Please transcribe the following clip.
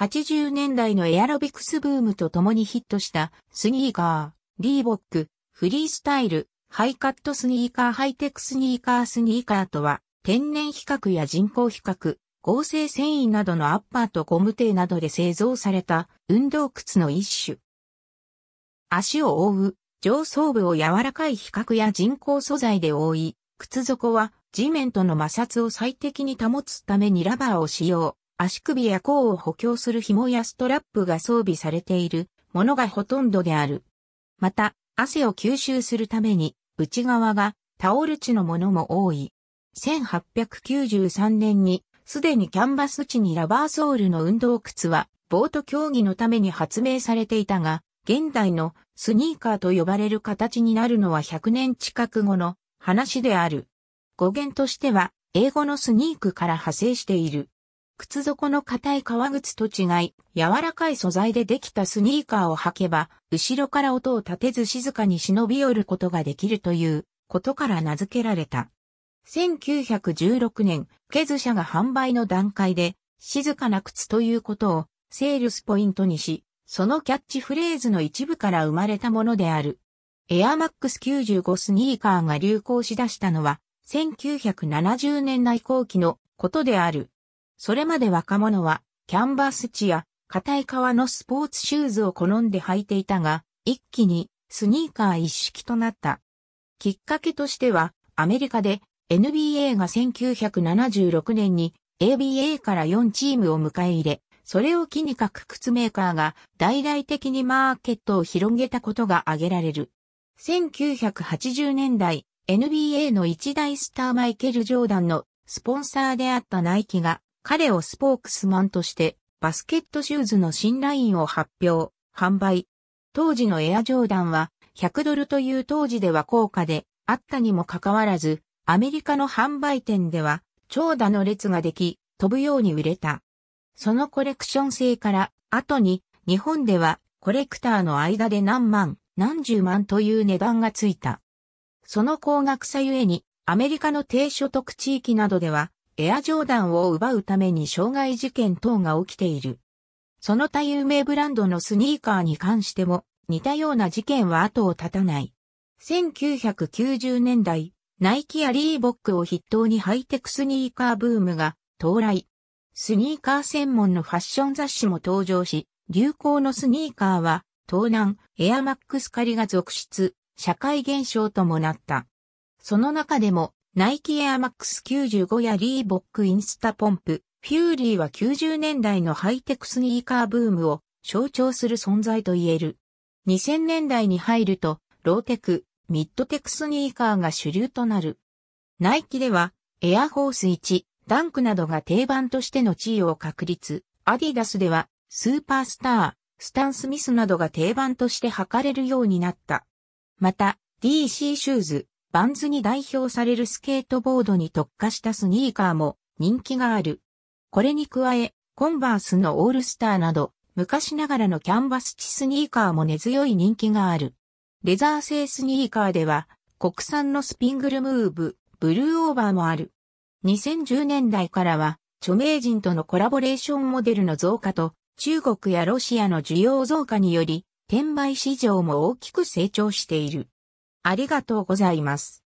80年代のエアロビクスブームと共にヒットしたスニーカー、リーボック、フリースタイル、ハイカットスニーカー、ハイテクスニーカー、スニーカーとは、天然比較や人工比較、合成繊維などのアッパーとゴム手などで製造された運動靴の一種。足を覆う上層部を柔らかい比較や人工素材で覆い、靴底は地面との摩擦を最適に保つためにラバーを使用。足首や甲を補強する紐やストラップが装備されているものがほとんどである。また、汗を吸収するために、内側がタオル地のものも多い。1893年に、すでにキャンバス地にラバーソールの運動靴は、ボート競技のために発明されていたが、現代のスニーカーと呼ばれる形になるのは100年近く後の話である。語源としては、英語のスニークから派生している。靴底の硬い革靴と違い、柔らかい素材でできたスニーカーを履けば、後ろから音を立てず静かに忍び寄ることができるということから名付けられた。1916年、ケズ社が販売の段階で、静かな靴ということをセールスポイントにし、そのキャッチフレーズの一部から生まれたものである。エアマックス95スニーカーが流行しだしたのは、1970年代後期のことである。それまで若者は、キャンバス地や、硬い革のスポーツシューズを好んで履いていたが、一気に、スニーカー一式となった。きっかけとしては、アメリカで NBA が1976年に ABA から4チームを迎え入れ、それを機に各靴メーカーが大々的にマーケットを広げたことが挙げられる。1980年代、NBA の一大スターマイケル・ジョーダンのスポンサーであったナイキが彼をスポークスマンとしてバスケットシューズの新ラインを発表、販売。当時のエアジョーダンは100ドルという当時では高価であったにもかかわらず、アメリカの販売店では長蛇の列ができ、飛ぶように売れた。そのコレクション性から後に日本ではコレクターの間で何万、何十万という値段がついた。その高額さゆえにアメリカの低所得地域などではエアジョーダンを奪うために傷害事件等が起きている。その他有名ブランドのスニーカーに関しても似たような事件は後を絶たない。1990年代、ナイキやリーボックを筆頭にハイテクスニーカーブームが到来。スニーカー専門のファッション雑誌も登場し、流行のスニーカーは、東南、エアマックス狩りが続出、社会現象ともなった。その中でも、ナイキエアマックス95やリーボックインスタポンプ、フューリーは90年代のハイテクスニーカーブームを象徴する存在と言える。2000年代に入ると、ローテク、ミッドテクスニーカーが主流となる。ナイキでは、エアホース1、ダンクなどが定番としての地位を確立。アディダスでは、スーパースター、スタンスミスなどが定番として履かれるようになった。また、DC シューズ、バンズに代表されるスケートボードに特化したスニーカーも人気がある。これに加え、コンバースのオールスターなど、昔ながらのキャンバス地スニーカーも根強い人気がある。レザー製スニーカーでは、国産のスピングルムーブ、ブルーオーバーもある。2010年代からは、著名人とのコラボレーションモデルの増加と、中国やロシアの需要増加により、転売市場も大きく成長している。ありがとうございます。